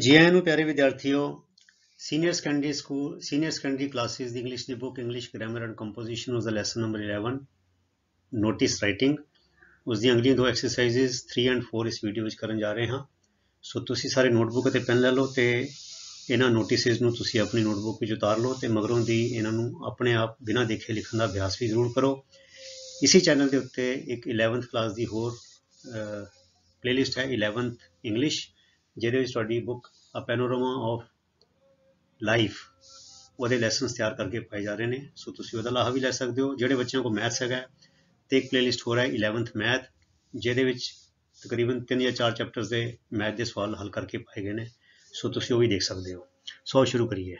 ਜੀ ਆਇਆਂ ਨੂੰ ਪਿਆਰੇ ਵਿਦਿਆਰਥੀਓ senior secondary school senior secondary classes ਦੀ ਇੰਗਲਿਸ਼ ਦੀ book English grammar and composition ਉਸ ਦਾ ਲੈਸਨ ਨੰਬਰ 11 ਨੋਟਿਸ ਰਾਈਟਿੰਗ ਉਸ ਦੀ ਅਗਲੀਆਂ ਦੋ ਐਕਸਰਸਾਈਜ਼ਸ 3 ਐਂਡ 4 ਇਸ ਵੀਡੀਓ ਵਿੱਚ ਕਰਨ ਜਾ ਰਹੇ ਹਾਂ ਸੋ ਤੁਸੀਂ ਸਾਰੇ ਨੋਟਬੁੱਕ ਅਤੇ ਪੈਨ ਲੈ ਲਓ ਤੇ ਇਹਨਾਂ ਨੋਟਿਸਸ ਨੂੰ ਤੁਸੀਂ ਆਪਣੀ ਨੋਟਬੁੱਕ ਵਿੱਚ ਉਤਾਰ ਲਓ ਤੇ ਮਗਰੋਂ ਦੀ ਇਹਨਾਂ ਨੂੰ ਆਪਣੇ ਆਪ ਬਿਨਾਂ ਦੇਖੇ ਲਿਖਣ ਦਾ ਅਭਿਆਸ ਵੀ ਜ਼ਰੂਰ ਕਰੋ ਇਸੇ ਚੈਨਲ ਦੇ ਉੱਤੇ ਇੱਕ 11th ਕਲਾਸ ਦੀ ਹੋਰ ਪਲੇਲਿਸਟ ਹੈ 11th ਇੰਗਲਿਸ਼ ਜਿਹਦੇ ਵਿੱਚ ਤੁਹਾਡੀ book a panorama of life ਉਹਦੇ ਲੈਸਨਸ ਤਿਆਰ ਕਰਕੇ ਪਾਏ ਜਾ ਰਹੇ ਨੇ ਸੋ ਤੁਸੀਂ ਉਹਦਾ ਲਾਹਾ ਵੀ ਲੈ ਸਕਦੇ ਹੋ ਜਿਹੜੇ ਬੱਚਿਆਂ ਕੋ ਮੈਥਸ ਹੈਗਾ ਤੇ ਇੱਕ ਪਲੇਲਿਸਟ ਹੋ ਰਿਹਾ ਹੈ 11th ਮੈਥ ਜਿਹਦੇ ਵਿੱਚ ਤਕਰੀਬਨ 3 ਜਾਂ 4 ਚੈਪਟਰਸ ਦੇ ਮੈਥ ਦੇ ਸਵਾਲ ਹੱਲ ਕਰਕੇ ਪਾਏ ਗਏ ਨੇ ਸੋ ਤੁਸੀਂ ਉਹ ਵੀ ਦੇਖ ਸਕਦੇ ਹੋ ਸੋ ਸ਼ੁਰੂ ਕਰੀਏ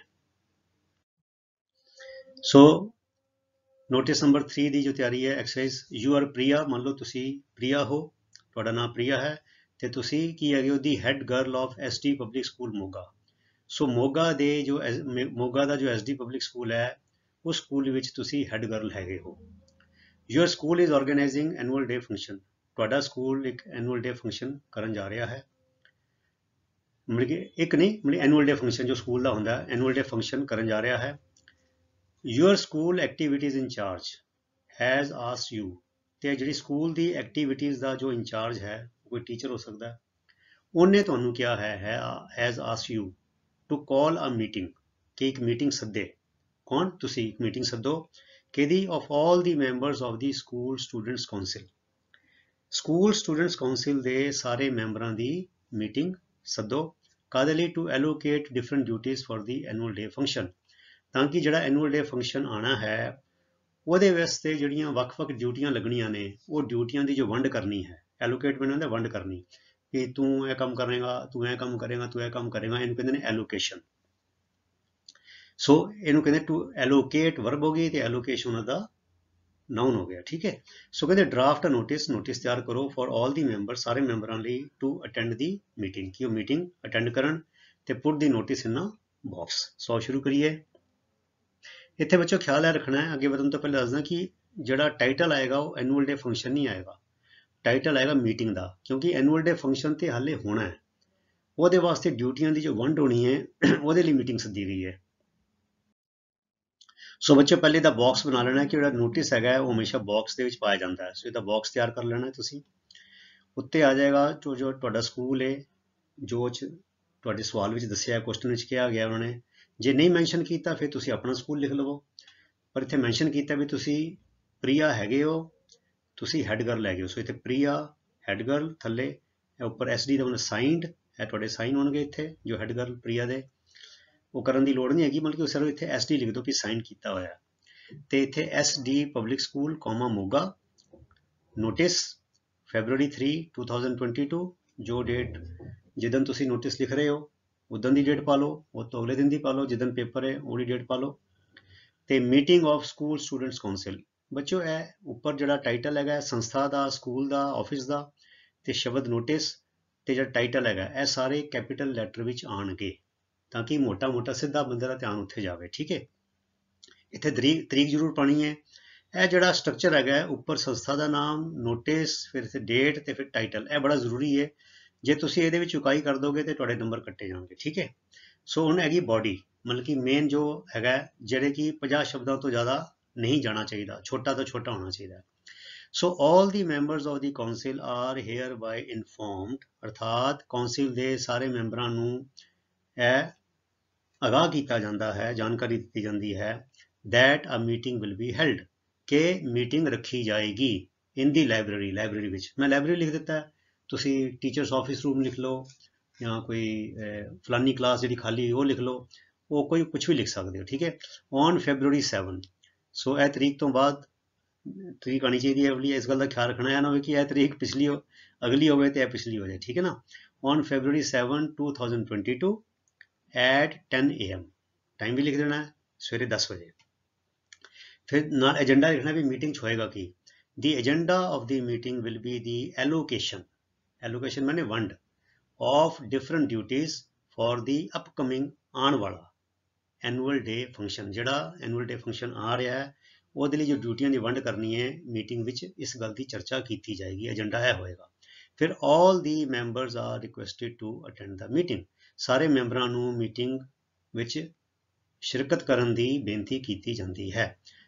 ਸੋ ਨੋਟਿਸ ਨੰਬਰ 3 ਦੀ ਜੋ ਤਿਆਰੀ ਹੈ ਐਕਸਰਸਾਈਜ਼ ਯੂ ਆਰ ਪ੍ਰਿਆ ਮੰਨ ਲਓ ਤੁਸੀਂ ਪ੍ਰਿਆ ਹੋ ਤੁਹਾਡਾ ਨਾਮ ਪ੍ਰਿਆ ਹੈ ਤੇ ਤੁਸੀਂ ਕੀ ਹੈਗੇ ਉਹਦੀ head girl of S D public school Moga so Moga ਦੇ ਜੋ ਮੋਗਾ ਦਾ ਜੋ ਐਸਡੀ ਪਬਲਿਕ ਸਕੂਲ ਹੈ ਉਸ ਸਕੂਲ ਵਿੱਚ ਤੁਸੀਂ ਹੈੱਡ ਗਰਲ ਹੈਗੇ ਹੋ your school is organizing annual day function ਤੁਹਾਡਾ ਸਕੂਲ ਇੱਕ ਐਨੂਅਲ ਡੇ ਫੰਕਸ਼ਨ ਕਰਨ ਜਾ ਰਿਹਾ ਹੈ ਮਿਲ ਇੱਕ ਨਹੀਂ ਮਿਲ ਐਨੂਅਲ ਡੇ ਫੰਕਸ਼ਨ ਜੋ ਸਕੂਲ ਦਾ ਹੁੰਦਾ ਐਨੂਅਲ ਡੇ ਫੰਕਸ਼ਨ ਕਰਨ ਜਾ ਰਿਹਾ ਹੈ your school activities incharge has ask you ਤੇ ਜਿਹੜੀ ਸਕੂਲ ਦੀ ਐਕਟੀਵਿਟੀਜ਼ ਦਾ ਜੋ ਇਨਚਾਰਜ ਹੈ ਕੋਈ ਟੀਚਰ ਹੋ ਸਕਦਾ ਉਹਨੇ ਤੁਹਾਨੂੰ ਕਿਹਾ ਹੈ ਹੈ has ask you to call a meeting ਕਿ ਇੱਕ ਮੀਟਿੰਗ ਸੱਦੇ ਕੌਣ ਤੁਸੀਂ ਇੱਕ ਮੀਟਿੰਗ ਸੱਦੋ ਕਿਹਦੀ of all the members of the school students council school students council ਦੇ ਸਾਰੇ ਮੈਂਬਰਾਂ ਦੀ ਮੀਟਿੰਗ ਸੱਦੋ ਕਾਦੇ ਲਈ ਟੂ ਐਲੋਕੇਟ ਡਿਫਰੈਂਟ ਡਿਊਟੀਆਂ for the annual day function ਤਾਂ ਕਿ ਜਿਹੜਾ ਐਨੂਅਲ ਡੇ ਫੰਕਸ਼ਨ ਆਣਾ ਹੈ ਉਹਦੇ ਵਾਸਤੇ ਜਿਹੜੀਆਂ ਵੱਖ-ਵੱਖ ਡਿਊਟੀਆਂ ਲੱਗਣੀਆਂ ਨੇ ਉਹ ਡਿਊਟੀਆਂ ਦੀ ਜੋ ਵੰਡ ਕਰਨੀ ਹੈ ਐਲੋਕੇਟ मैंने होंगे ਵੰਡ ਕਰਨੀ ਕਿ ਤੂੰ ਇਹ ਕੰਮ ਕਰੇਗਾ ਤੂੰ ਇਹ ਕੰਮ ਕਰੇਗਾ ਤੂੰ ਇਹ ਕੰਮ ਕਰੇਗਾ ਇਹਨੂੰ ਕਹਿੰਦੇ ਨੇ ਐਲੋਕੇਸ਼ਨ ਸੋ ਇਹਨੂੰ ਕਹਿੰਦੇ ਟੂ ਐਲੋਕੇਟ ਵਰਬ ਹੋ ਗਈ ਤੇ ਐਲੋਕੇਸ਼ਨ ਦਾ ਨਾਉਨ ਹੋ ਗਿਆ ਠੀਕ ਹੈ ਸੋ ਕਹਿੰਦੇ ਡਰਾਫਟ ਨੋਟਿਸ ਨੋਟਿਸ ਤਿਆਰ ਕਰੋ ਫॉर ਆਲ ਦੀ ਮੈਂਬਰ ਸਾਰੇ ਮੈਂਬਰਾਂ ਲਈ ਟੂ ਅਟੈਂਡ ਦੀ ਮੀਟਿੰਗ ਕਿ ਉਹ ਮੀਟਿੰਗ ਅਟੈਂਡ ਕਰਨ ਤੇ ਪੁੱਟ ਦੀ ਨੋਟਿਸ ਇਨ ਬਾਕਸ ਸੋ ਸ਼ੁਰੂ ਕਰੀਏ ਇੱਥੇ ਬੱਚੋ ਖਿਆਲ ਰੱਖਣਾ ਹੈ ਅੱਗੇ ਵਧਣ ਤੋਂ ਪਹਿਲਾਂ ਦੱਸਣਾ ਕਿ ਜਿਹੜਾ ਟਾਈਟਲ ਆਏਗਾ ਉਹ ਐਨੂਅਲ ਡੇ ਫੰਕਸ਼ਨ ਨਹੀਂ ਆਏਗਾ ਟਾਈਟਲ ਆਏਗਾ ਮੀਟਿੰਗ ਦਾ ਕਿਉਂਕਿ ਐਨੂਅਲ ਡੇ ਫੰਕਸ਼ਨ ਤੇ ਹਾਲੇ ਹੋਣਾ ਹੈ ਉਹਦੇ ਵਾਸਤੇ ਡਿਊਟੀਆਂ ਦੀ ਜੋ ਵੰਡ ਹੋਣੀ ਹੈ ਉਹਦੇ ਲਈ ਮੀਟਿੰਗ ਸੱਦੀ ਗਈ ਹੈ ਸੋ ਬੱਚੇ ਪਹਿਲੇ ਦਾ ਬਾਕਸ ਬਣਾ ਲੈਣਾ ਕਿ ਜਿਹੜਾ ਨੋਟਿਸ ਹੈਗਾ ਉਹ ਹਮੇਸ਼ਾ ਬਾਕਸ ਦੇ ਵਿੱਚ ਪਾਇਆ ਜਾਂਦਾ ਹੈ ਸੋ ਇਹਦਾ ਬਾਕਸ ਤਿਆਰ ਕਰ ਲੈਣਾ ਤੁਸੀਂ ਉੱਤੇ ਆ ਜਾਏਗਾ ਜੋ ਜੋ ਤੁਹਾਡਾ ਸਕੂਲ ਹੈ ਜੋ ਚ ਤੁਹਾਡੇ ਸਵਾਲ ਵਿੱਚ ਦੱਸਿਆ ਕੁਐਸਚਨ ਵਿੱਚ ਕਿਹਾ ਗਿਆ ਉਹਨਾਂ ਨੇ ਜੇ ਨਹੀਂ ਮੈਂਸ਼ਨ ਕੀਤਾ ਫਿਰ ਤੁਸੀਂ ਆਪਣਾ ਸਕੂਲ ਲਿਖ ਲਵੋ ਪਰ ਇੱਥੇ ਮੈਂਸ਼ਨ ਕੀਤਾ ਵੀ ਤੁਸੀਂ ਪ੍ਰਿਆ ਹੈਗੇ ਹੋ ਤੁਸੀਂ ਹੈਡ ਗਰਲ ਲੈ ਗਏ ਸੋ ਇੱਥੇ ਪ੍ਰੀਆ ਹੈਡ ਗਰਲ ਥੱਲੇ ਉੱਪਰ ਐਸਡੀ ਦਾ ਮਤਲਬ ਸਾਈਨਡ ਹੈ ਤੁਹਾਡੇ ਸਾਈਨ ਹੋਣਗੇ ਇੱਥੇ ਜੋ ਹੈਡ ਗਰਲ ਪ੍ਰੀਆ ਦੇ ਉਹ ਕਰਨ ਦੀ ਲੋੜ ਨਹੀਂ ਹੈਗੀ ਮਤਲਬ ਉਹ ਸਿਰਫ ਇੱਥੇ ਐਸਡੀ ਲਿਖ ਦਿਓ ਕਿ ਸਾਈਨ ਕੀਤਾ ਹੋਇਆ ਤੇ ਇੱਥੇ S D public school comma Moga notice February 3 2022 ਜੋ ਡੇਟ ਜਦੋਂ ਤੁਸੀਂ ਨੋਟਿਸ ਲਿਖ ਰਹੇ ਹੋ ਉਦੋਂ ਦੀ ਡੇਟ ਪਾ ਲਓ ਉਹ ਤੋਂ ਅਗਲੇ ਦਿਨ ਦੀ ਪਾ ਲਓ ਜਦੋਂ ਪੇਪਰ ਹੈ ਉਹਦੀ ਡੇਟ ਪਾ ਲਓ ਤੇ meeting of school students council ਬੱਚੋ ਇਹ ਉੱਪਰ ਜਿਹੜਾ ਟਾਈਟਲ ਹੈਗਾ ਸੰਸਥਾ ਦਾ ਸਕੂਲ ਦਾ ਆਫਿਸ ਦਾ ਤੇ ਸ਼ਬਦ ਨੋਟਿਸ ਤੇ ਜਿਹੜਾ ਟਾਈਟਲ ਹੈਗਾ ਇਹ ਸਾਰੇ ਕੈਪੀਟਲ ਲੈਟਰ ਵਿੱਚ ਆਣਗੇ ਤਾਂ ਕਿ ਮੋਟਾ-ਮੋਟਾ ਸਿੱਧਾ ਬੰਦੇ ਦਾ ਧਿਆਨ ਉੱਥੇ ਜਾਵੇ ਠੀਕ ਹੈ ਇੱਥੇ ਤਰੀਕ ਜ਼ਰੂਰ ਪਾਣੀ ਹੈ ਇਹ ਜਿਹੜਾ ਸਟਰਕਚਰ ਹੈਗਾ ਉੱਪਰ ਸੰਸਥਾ ਦਾ ਨਾਮ ਨੋਟਿਸ ਫਿਰ ਤੇ ਡੇਟ ਤੇ ਫਿਰ ਟਾਈਟਲ ਇਹ ਬੜਾ ਜ਼ਰੂਰੀ ਹੈ ਜੇ ਤੁਸੀਂ ਇਹਦੇ ਵਿੱਚ ਉਕਾਈ ਕਰ ਦੋਗੇ ਤੇ ਤੁਹਾਡੇ ਨੰਬਰ ਕੱਟੇ ਜਾਣਗੇ ਠੀਕ ਹੈ ਸੋ ਹੁਣ ਹੈਗੀ ਬਾਡੀ ਮਤਲਬ ਕਿ ਮੇਨ ਜੋ ਹੈਗਾ ਜਿਹੜੇ ਕਿ 50 ਸ਼ਬਦਾਂ ਤੋਂ ਜ਼ਿਆਦਾ ਨਹੀਂ ਜਾਣਾ ਚਾਹੀਦਾ ਛੋਟਾ ਤੋਂ ਛੋਟਾ ਹੋਣਾ ਚਾਹੀਦਾ so all the members of the council are hereby informed ਅਰਥਾਤ ਕਾਉਂਸਲ ਦੇ ਸਾਰੇ ਮੈਂਬਰਾਂ ਨੂੰ ਇਹ ਅਗਾਹ ਕੀਤਾ ਜਾਂਦਾ ਹੈ ਜਾਣਕਾਰੀ ਦਿੱਤੀ ਜਾਂਦੀ ਹੈ that a meeting will be held ਕਿ ਮੀਟਿੰਗ ਰੱਖੀ ਜਾਏਗੀ ਇਨ ਦੀ ਲਾਇਬ੍ਰੇਰੀ ਲਾਇਬ੍ਰੇਰੀ ਵਿੱਚ ਮੈਂ ਲਾਇਬ੍ਰੇਰੀ ਲਿਖ ਦਿੱਤਾ ਤੁਸੀਂ ਟੀਚਰਸ ਆਫਿਸ ਰੂਮ ਲਿਖ ਲਓ ਜਾਂ ਕੋਈ ਫਲਾਨੀ ਕਲਾਸ ਜਿਹੜੀ ਖਾਲੀ ਉਹ ਲਿਖ ਲਓ ਉਹ ਕੋਈ ਕੁਝ ਵੀ ਲਿਖ ਸਕਦੇ ਹੋ ਠੀਕ ਹੈ ਔਨ ਫੈਬਰੂਰੀ 7 ਸੋ ਇਹ ਤਰੀਕ ਤੋਂ ਬਾਅਦ ਤਰੀਕ ਆਣੀ ਚਾਹੀਦੀ ਹੈ ਅਗਲੀ ਇਸ ਗੱਲ ਦਾ ਖਿਆਲ ਰੱਖਣਾ ਹੈ ਨਾ ਕਿ ਇਹ ਤਰੀਕ ਪਿਛਲੀ ਹੋ ਅਗਲੀ ਹੋਵੇ ਤੇ ਇਹ ਪਿਛਲੀ ਹੋ ਜਾਏ ਠੀਕ ਹੈ ਨਾ on February 7 2022 at 10 AM time ਵੀ ਲਿਖ ਦੇਣਾ ਸਵੇਰੇ 10 ਵਜੇ ਫਿਰ ਨਾਲ ਏਜੰਡਾ ਲਿਖਣਾ ਵੀ ਮੀਟਿੰਗ ਹੋਏਗਾ ਕੀ the agenda of the meeting will be the allocation allocation ਮੈਨੇ ਵੰਡ ਆਫ ਡਿਫਰੈਂਟ ਡਿਊਟੀਆਂ ਫਾਰ ਦੀ ਅਪਕਮਿੰਗ ਆਉਣ ਵਾਲਾ ਐਨੂਅਲ ਡੇ ਫੰਕਸ਼ਨ ਜਿਹੜਾ ਐਨੂਅਲ ਡੇ ਫੰਕਸ਼ਨ ਆ ਰਿਹਾ ਹੈ ਉਹਦੇ ਲਈ ਜੋ ਡਿਊਟੀਆਂ ਦੀ ਵੰਡ ਕਰਨੀ ਹੈ ਮੀਟਿੰਗ ਵਿੱਚ ਇਸ ਗੱਲ ਦੀ ਚਰਚਾ ਕੀਤੀ ਜਾਏਗੀ ਏਜੰਡਾ ਇਹ ਹੋਏਗਾ ਫਿਰ all the members are requested to attend the meeting ਸਾਰੇ ਮੈਂਬਰਾਂ ਨੂੰ ਮੀਟਿੰਗ ਵਿੱਚ ਸ਼ਿਰਕਤ ਕਰਨ ਦੀ ਬੇਨਤੀ ਕੀਤੀ ਜਾਂਦੀ ਹੈ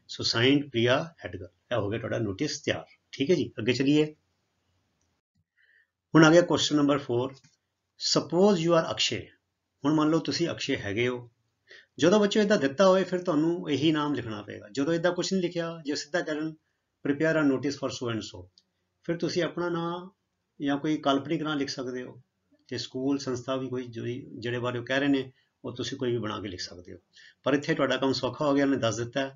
ਸੋ ਸਾਈਂਡ ਪ੍ਰਿਆ ਹੈਡਗਰ ਇਹ ਹੋ ਗਿਆ ਤੁਹਾਡਾ ਨੋਟਿਸ ਤਿਆਰ ਠੀਕ ਹੈ ਜੀ ਅੱਗੇ ਚਲੀਏ ਹੁਣ ਆ ਗਿਆ question number 4 suppose you are Akshay ਹੁਣ ਮੰਨ ਲਓ ਤੁਸੀਂ ਅਕਸ਼ੇ ਹੈਗੇ ਹੋ ਜਦੋਂ ਬੱਚੇ ਇਹਦਾ ਦਿੱਤਾ ਹੋਏ ਫਿਰ ਤੁਹਾਨੂੰ ਇਹੀ ਨਾਮ ਲਿਖਣਾ ਪਏਗਾ ਜਦੋਂ ਇਹਦਾ ਕੁਝ ਨਹੀਂ ਲਿਖਿਆ ਜੇ ਸਿੱਧਾ ਕਰਨ prepare a notice for so and so ਫਿਰ ਤੁਸੀਂ ਆਪਣਾ ਨਾਮ ਜਾਂ ਕੋਈ ਕਾਲਪਨਿਕ ਨਾਮ ਲਿਖ ਸਕਦੇ ਹੋ ਤੇ ਸਕੂਲ ਸੰਸਥਾ ਵੀ ਕੋਈ ਜਿਹੜੇ ਬਾਰੇ ਉਹ ਕਹਿ ਰਹੇ ਨੇ ਉਹ ਤੁਸੀਂ ਕੋਈ ਵੀ ਬਣਾ ਕੇ ਲਿਖ ਸਕਦੇ ਹੋ ਪਰ ਇੱਥੇ ਤੁਹਾਡਾ ਕੰਮ ਸੌਖਾ ਹੋ ਗਿਆ ਨੇ ਦੱਸ ਦਿੱਤਾ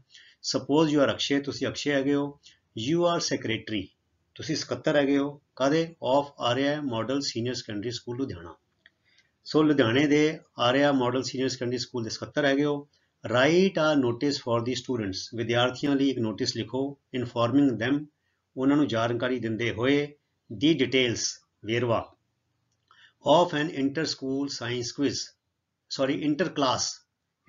ਸਪੋਜ਼ ਯੂ ਆਰ ਅਕਸ਼ੇ ਤੁਸੀਂ ਅਕਸ਼ੇ ਹੈਗੇ ਹੋ ਯੂ ਆਰ ਸੈਕਟਰੀ ਤੁਸੀਂ ਸਕੱਤਰ ਹੈਗੇ ਹੋ ਕਾਦੇ of Arya model senior secondary school Ludhiana so ਲੁਧਿਆਣੇ ਦੇ Arya model senior secondary school ਦੇ ਸਕੱਤਰ ਹੈਗੇ ਹੋ ਰਾਈਟ ਆ ਨੋਟਿਸ ਫॉर ਦੀ ਸਟੂਡੈਂਟਸ ਵਿਦਿਆਰਥੀਆਂ ਲਈ ਇੱਕ ਨੋਟਿਸ ਲਿਖੋ ਇਨਫੋਰਮਿੰਗ them ਉਹਨਾਂ ਨੂੰ ਜਾਣਕਾਰੀ ਦਿੰਦੇ ਹੋਏ ਦੀ ਡਿਟੇਲਸ ਵੇਰਵਾ of an inter school science quiz sorry inter class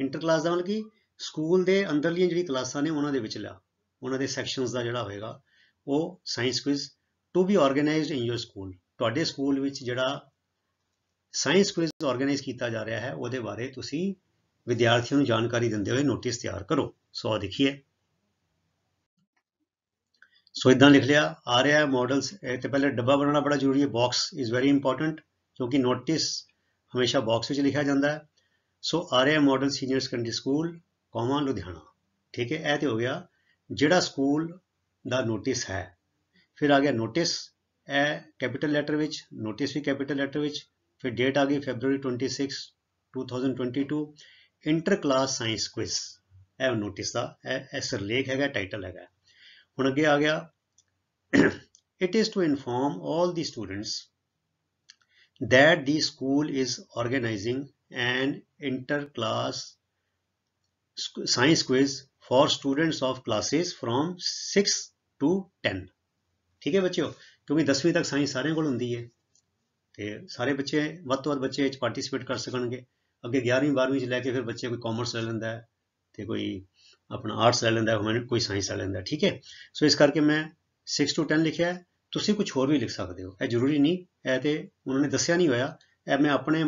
inter class ਦਾ ਮਤਲਬ ਕੀ ਸਕੂਲ ਦੇ ਅੰਦਰਲੀਆਂ ਜਿਹੜੀ ਕਲਾਸਾਂ ਨੇ ਉਹਨਾਂ ਦੇ ਵਿੱਚ ਲਿਆ ਉਹਨਾਂ ਦੇ ਸੈਕਸ਼ਨਸ ਦਾ ਜਿਹੜਾ ਹੋਏਗਾ ਉਹ science quiz to be organized in your school ਤੁਹਾਡੇ ਸਕੂਲ ਵਿੱਚ ਜਿਹੜਾ ਸਾਇੰਸ ਕੁਇਜ਼ ਆਰਗੇਨਾਈਜ਼ ਕੀਤਾ ਜਾ ਰਿਹਾ ਹੈ ਉਹਦੇ ਬਾਰੇ ਤੁਸੀਂ ਵਿਦਿਆਰਥੀਆਂ ਨੂੰ ਜਾਣਕਾਰੀ ਦਿੰਦੇ ਹੋਏ ਨੋਟਿਸ ਤਿਆਰ ਕਰੋ ਸੋ ਆ ਦੇਖੀਏ ਸੋ ਇਦਾਂ ਲਿਖ ਲਿਆ ਆ ਰਿਹਾ ਹੈ ਮਾਡਲਸ ਇਹ ਤੇ ਪਹਿਲੇ ਡੱਬਾ ਬਣਾਉਣਾ ਬੜਾ ਜ਼ਰੂਰੀ ਹੈ ਬਾਕਸ ਇਜ਼ ਵੈਰੀ ਇੰਪੋਰਟੈਂਟ ਕਿਉਂਕਿ ਨੋਟਿਸ ਹਮੇਸ਼ਾ ਬਾਕਸ ਵਿੱਚ ਲਿਖਿਆ ਜਾਂਦਾ ਹੈ ਸੋ ਆ ਰਿਹਾ ਹੈ model senior secondary school comma Ludhiana ਠੀਕ ਹੈ ਇਹ ਤੇ ਹੋ ਗਿਆ ਜਿਹੜਾ ਸਕੂਲ ਦਾ ਨੋਟਿਸ ਹੈ ਫਿਰ ਆ ਗਿਆ ਨੋਟਿਸ ਇਹ ਕੈਪੀਟਲ ਲੈਟਰ ਵਿੱਚ ਨੋਟਿਸ ਵੀ ਕੈਪੀਟਲ ਲੈਟਰ ਵਿੱਚ फिर डेट आ गई February twenty six two thousand twenty two inter class science quiz a notice का सिरलेख टाइटल हैगा हूँ अगे आ गया it is to inform all the students that the school is organizing and inter class science quiz for students of classes from six to ten ठीक है बच्चे क्योंकि दसवीं तक साइंस सारे को ਤੇ ਸਾਰੇ ਬੱਚੇ ਵੱਧ ਤੋਂ ਵੱਧ ਬੱਚੇ ਇਹ 'ਚ ਪਾਰਟਿਸਿਪੇਟ ਕਰ ਸਕਣਗੇ ਅੱਗੇ 11ਵੀਂ 12ਵੀਂ 'ਚ ਲੈ ਕੇ ਫਿਰ ਬੱਚੇ ਕੋਈ ਕਾਮਰਸ ਲੈ ਲੈਂਦਾ ਹੈ ਤੇ ਕੋਈ ਆਪਣਾ ਆਰਟਸ ਲੈ ਲੈਂਦਾ ਹੈ ਕੋਈ ਸਾਇੰਸ ਲੈ ਲੈਂਦਾ ਠੀਕ ਹੈ ਸੋ ਇਸ ਕਰਕੇ ਮੈਂ 6 ਤੋਂ 10 ਲਿਖਿਆ ਤੁਸੀਂ ਕੁਝ ਹੋਰ ਵੀ ਲਿਖ ਸਕਦੇ ਹੋ ਇਹ ਜ਼ਰੂਰੀ ਨਹੀਂ ਇਹ ਤੇ ਉਹਨਾਂ ਨੇ ਦੱਸਿਆ ਨਹੀਂ ਹੋਇਆ ਇਹ ਮੈਂ ਆਪਣੇ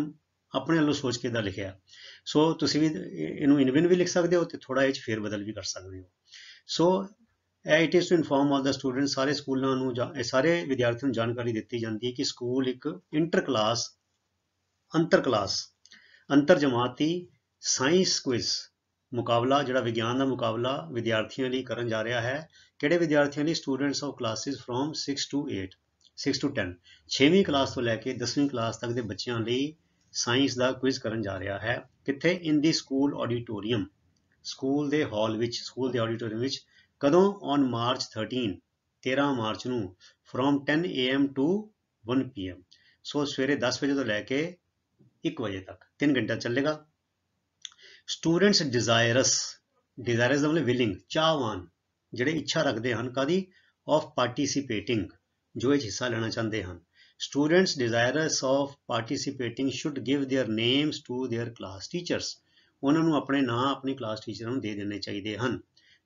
ਆਪਣੇ ਵੱਲੋਂ ਸੋਚ ਕੇ ਦਾ ਲਿਖਿਆ ਸੋ ਤੁਸੀਂ ਵੀ ਇਹਨੂੰ ਇਨਵਿਨ ਵੀ ਲਿਖ ਸਕਦੇ ਹੋ ਤੇ ਥੋੜਾ ਇਹ ਚ ਫੇਰ ਬਦਲ ਵੀ ਕਰ ਸਕਦੇ ਹੋ so it is to inform all the student ਸਾਰੇ ਸਕੂਲਾਂ ਨੂੰ ਜਾਂ ਸਾਰੇ ਵਿਦਿਆਰਥੀਆਂ ਨੂੰ ਜਾਣਕਾਰੀ ਦਿੱਤੀ ਜਾਂਦੀ ਹੈ ਕਿ ਸਕੂਲ ਇੱਕ ਇੰਟਰ ਕਲਾਸ ਅੰਤਰ ਕਲਾਸ ਅੰਤਰ ਜਮਾਤੀ ਸਾਇੰਸ ਕੁਇਜ਼ ਮੁਕਾਬਲਾ ਜਿਹੜਾ ਵਿਗਿਆਨ ਦਾ ਮੁਕਾਬਲਾ ਵਿਦਿਆਰਥੀਆਂ ਲਈ ਕਰਨ ਜਾ ਰਿਹਾ ਹੈ ਕਿਹੜੇ ਵਿਦਿਆਰਥੀਆਂ ਲਈ students of classes from 6 to 8 6 to 10 6ਵੀਂ ਕਲਾਸ ਤੋਂ ਲੈ ਕੇ 10ਵੀਂ ਕਲਾਸ ਤੱਕ ਦੇ ਬੱਚਿਆਂ ਲਈ ਸਾਇੰਸ ਦਾ ਕੁਇਜ਼ ਕਰਨ ਜਾ ਰਿਹਾ ਹੈ ਕਿੱਥੇ in the school auditorium school ਦੇ ਹਾਲ ਵਿੱਚ ਸਕੂਲ ਦੇ ਆਡੀਟੋਰੀਅਮ ਵਿੱਚ ਕਦੋਂ ਔਨ ਮਾਰਚ 13 13 ਮਾਰਚ ਨੂੰ from 10 AM to 1 PM so ਸਵੇਰੇ 10 ਵਜੇ ਤੋਂ ਲੈ ਕੇ 1 ਵਜੇ ਤੱਕ 3 ਘੰਟਾ ਚੱਲੇਗਾ ਸਟੂਡੈਂਟਸ ਡਿਜ਼ਾਇਰਸ ਡਿਜ਼ਾਇਰਸ ਦਾ ਮਤਲਬ ਵਿਲਿੰਗ ਚਾਹਵਾਨ ਜਿਹੜੇ ਇੱਛਾ ਰੱਖਦੇ ਹਨ ਕਾਦੀ ਆਫ ਪਾਰਟਿਸਿਪੇਟਿੰਗ ਜੋ ਇਹ ਹਿੱਸਾ ਲੈਣਾ ਚਾਹੁੰਦੇ ਹਨ students desirous of participating should give their names to their class teachers ਉਹਨਾਂ ਨੂੰ ਆਪਣੇ ਨਾਂ ਆਪਣੀ ਕਲਾਸ ਟੀਚਰ ਨੂੰ ਦੇ ਦੇਣੇ ਚਾਹੀਦੇ ਹਨ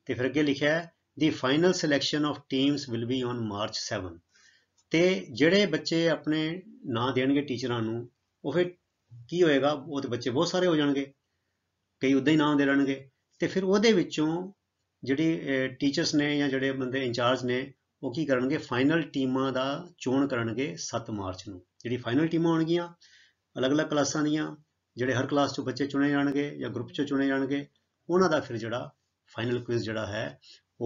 ਤੇ ਫਿਰ ਅੱਗੇ ਲਿਖਿਆ ਹੈ the final selection of teams will be on March 7 ਤੇ ਜਿਹੜੇ ਬੱਚੇ ਆਪਣੇ ਨਾਂ ਦੇਣਗੇ ਟੀਚਰਾਂ ਨੂੰ ਉਹ ਫਿਰ ਕੀ ਹੋਏਗਾ ਉਹ ਤੇ ਬੱਚੇ ਬਹੁਤ ਸਾਰੇ ਹੋ ਜਾਣਗੇ ਕਈ ਉਦਾਂ ਹੀ ਨਾਂ ਦੇ ਲੈਣਗੇ ਤੇ ਫਿਰ ਉਹਦੇ ਵਿੱਚੋਂ ਜਿਹੜੀ ਟੀਚਰਸ ਨੇ ਜਾਂ ਜਿਹੜੇ ਬੰਦੇ ਇੰਚਾਰਜ ਨੇ ਉਹ ਕੀ ਕਰਨਗੇ ਫਾਈਨਲ ਟੀਮਾਂ ਦਾ ਚੋਣ ਕਰਨਗੇ 7 ਮਾਰਚ ਨੂੰ ਜਿਹੜੀ ਫਾਈਨਲ ਟੀਮਾਂ ਹੋਣਗੀਆਂ ਅਲੱਗ-ਅਲੱਗ ਕਲਾਸਾਂ ਦੀਆਂ ਜਿਹੜੇ ਹਰ ਕਲਾਸ 'ਚੋਂ ਬੱਚੇ ਚੁਣੇ ਜਾਣਗੇ ਜਾਂ ਗਰੁੱਪ 'ਚੋਂ ਚੁਣੇ ਜਾਣਗੇ ਉਹਨਾਂ ਦਾ ਫਿਰ ਜਿਹੜਾ ਫਾਈਨਲ ਕੁਇਜ਼ ਜਿਹੜਾ ਹੈ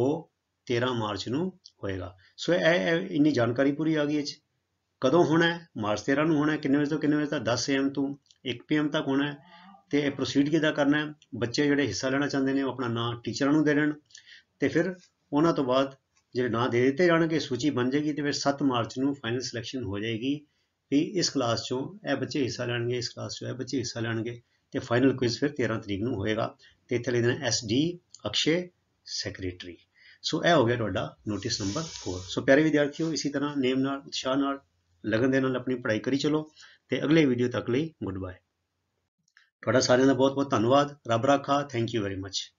ਉਹ 13 ਮਾਰਚ ਨੂੰ ਹੋਏਗਾ ਸੋ ਇਹ ਇੰਨੀ ਜਾਣਕਾਰੀ ਪੂਰੀ ਆ ਗਈ ਇਹ ਚ ਕਦੋਂ ਹੋਣਾ ਹੈ ਮਾਰਚ 13 ਨੂੰ ਹੋਣਾ ਹੈ ਕਿੰਨੇ ਵਜੇ ਤੋਂ ਕਿੰਨੇ ਵਜੇ ਤੱਕ 10 am ਤੋਂ 1 ਪੀਐਮ ਤੱਕ ਹੋਣਾ ਹੈ ਤੇ ਇਹ ਪ੍ਰੋਸੀਡ ਕਿਦਾਂ ਕਰਨਾ ਹੈ ਬੱਚੇ ਜਿਹੜੇ ਹਿੱਸਾ ਲੈਣਾ ਚਾਹੁੰਦੇ ਨੇ ਉਹ ਆਪਣਾ ਨਾਮ ਟੀਚਰਾਂ ਨੂੰ ਦੇ ਦੇਣ ਤੇ ਫਿਰ ਉਹਨਾਂ ਤੋਂ ਬਾਅਦ ਜਿਹੜੇ ਨਾਮ ਦੇ ਦਿੱਤੇ ਜਾਣਗੇ ਸੂਚੀ ਬਣ ਜਾਏਗੀ ਤੇ ਫਿਰ 7 ਮਾਰਚ ਨੂੰ ਫਾਈਨਲ ਸਿਲੈਕਸ਼ਨ ਹੋ ਜਾਏਗੀ ਵੀ ਇਸ ਕਲਾਸ ਚੋਂ ਇਹ ਬੱਚੇ ਹਿੱਸਾ ਲੈਣਗੇ ਇਸ ਕਲਾਸ ਚੋਂ ਇਹ ਬੱਚੇ ਹਿੱਸਾ ਲੈਣਗੇ ਤੇ ਫਾਈਨਲ ਕੁਇਜ਼ ਫਿਰ 13 ਤਰੀਕ ਨੂੰ ਹੋਏਗਾ ਤੇ ਇੱਥੇ S S D Akshay secretary so ਇਹ ਹੋ ਗਿਆ ਤੁਹਾਡਾ ਨੋਟਿਸ ਨੰਬਰ 4 ਸੋ ਪਿਆਰੇ ਵਿਦਿਆਰਥੀਓ ਇਸੇ ਤਰ੍ਹਾਂ ਨੇਮ ਨਾਲ ਉਤਸ਼ਾਹ ਨਾਲ ਲਗਨ ਦੇ ਨਾਲ ਆਪਣੀ ਪੜ੍ਹਾਈ ਕਰੀ ਚਲੋ ਤੇ ਅਗਲੇ ਵੀਡੀਓ ਤੱਕ ਲਈ ਗੁੱਡ ਬਾਏ ਤੁਹਾਡਾ ਸਾਰਿਆਂ ਦਾ ਬਹੁਤ ਬਹੁਤ ਧੰਨਵਾਦ ਰੱਬ ਰਾਖਾ ਥੈਂਕ ਯੂ ਵੈਰੀ ਮੱਚ